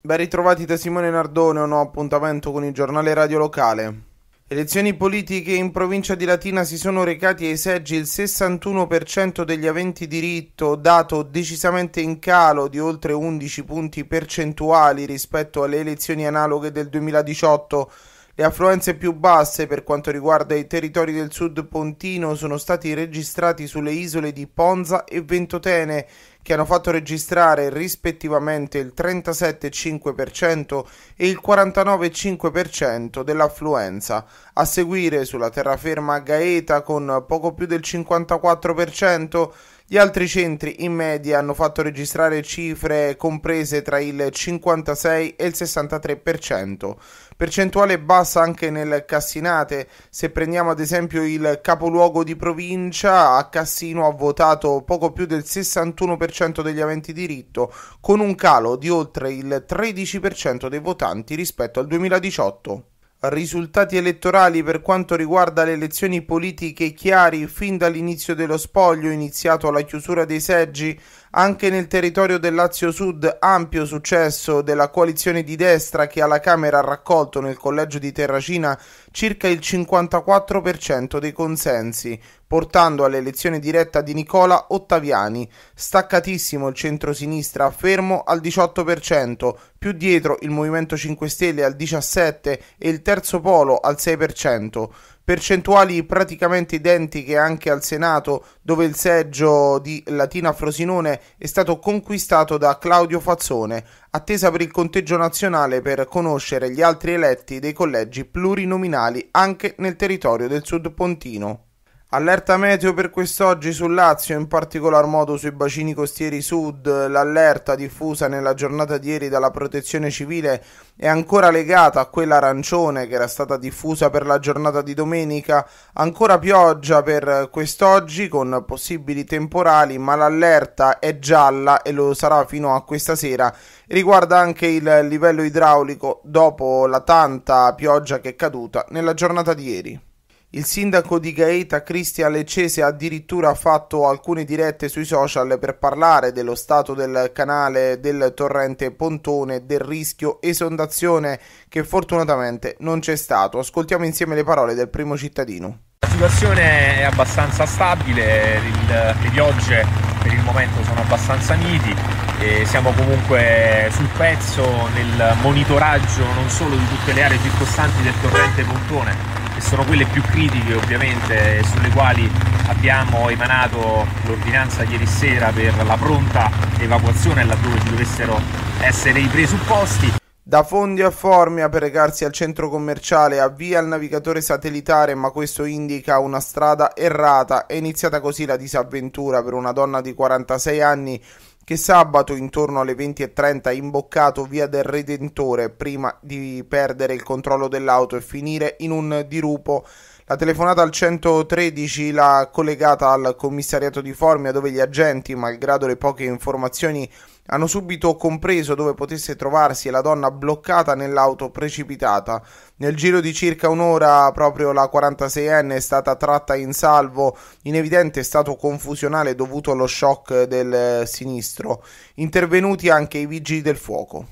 Ben ritrovati da Simone Nardone, un nuovo appuntamento con il giornale radio locale. Elezioni politiche in provincia di Latina si sono recati ai seggi il 61% degli aventi diritto, dato decisamente in calo di oltre 11 punti percentuali rispetto alle elezioni analoghe del 2018 le affluenze più basse per quanto riguarda i territori del sud pontino sono stati registrati sulle isole di Ponza e Ventotene, che hanno fatto registrare rispettivamente il 37,5% e il 49,5% dell'affluenza. A seguire sulla terraferma Gaeta con poco più del 54%, gli altri centri in media hanno fatto registrare cifre comprese tra il 56 e il 63%, percentuale bassa anche nel Cassinate, se prendiamo ad esempio il capoluogo di provincia, a Cassino ha votato poco più del 61% degli aventi diritto, con un calo di oltre il 13% dei votanti rispetto al 2018. Risultati elettorali per quanto riguarda le elezioni politiche chiari fin dall'inizio dello spoglio iniziato alla chiusura dei seggi anche nel territorio del Lazio Sud ampio successo della coalizione di destra che alla Camera ha raccolto nel collegio di Terracina circa il 54% dei consensi, portando all'elezione diretta di Nicola Ottaviani. Staccatissimo il centro-sinistra fermo al 18%, più dietro il Movimento 5 Stelle al 17% e il Terzo Polo al 6% percentuali praticamente identiche anche al Senato, dove il seggio di Latina Frosinone è stato conquistato da Claudio Fazzone, attesa per il conteggio nazionale per conoscere gli altri eletti dei collegi plurinominali anche nel territorio del Sud Pontino. Allerta meteo per quest'oggi sul Lazio, in particolar modo sui bacini costieri sud. L'allerta diffusa nella giornata di ieri dalla Protezione Civile è ancora legata a quella arancione che era stata diffusa per la giornata di domenica. Ancora pioggia per quest'oggi con possibili temporali, ma l'allerta è gialla e lo sarà fino a questa sera. Riguarda anche il livello idraulico dopo la tanta pioggia che è caduta nella giornata di ieri. Il sindaco di Gaeta Cristian Leccese ha addirittura fatto alcune dirette sui social per parlare dello stato del canale del torrente Pontone, del rischio esondazione che fortunatamente non c'è stato. Ascoltiamo insieme le parole del primo cittadino. La situazione è abbastanza stabile, il, le piogge per il momento sono abbastanza miti e siamo comunque sul pezzo nel monitoraggio non solo di tutte le aree circostanti del torrente Pontone che sono quelle più critiche ovviamente sulle quali abbiamo emanato l'ordinanza ieri sera per la pronta evacuazione laddove ci dovessero essere i presupposti. Da Fondi a Formia per recarsi al centro commerciale avvia il navigatore satellitare, ma questo indica una strada errata. È iniziata così la disavventura per una donna di 46 anni che sabato intorno alle 20.30 ha imboccato via del Redentore prima di perdere il controllo dell'auto e finire in un dirupo la telefonata al 113 l'ha collegata al commissariato di Formia dove gli agenti, malgrado le poche informazioni, hanno subito compreso dove potesse trovarsi la donna bloccata nell'auto precipitata. Nel giro di circa un'ora proprio la 46enne è stata tratta in salvo in evidente stato confusionale dovuto allo shock del sinistro. Intervenuti anche i vigili del fuoco.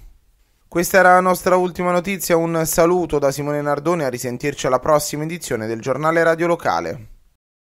Questa era la nostra ultima notizia, un saluto da Simone Nardone, a risentirci alla prossima edizione del giornale Radio Locale.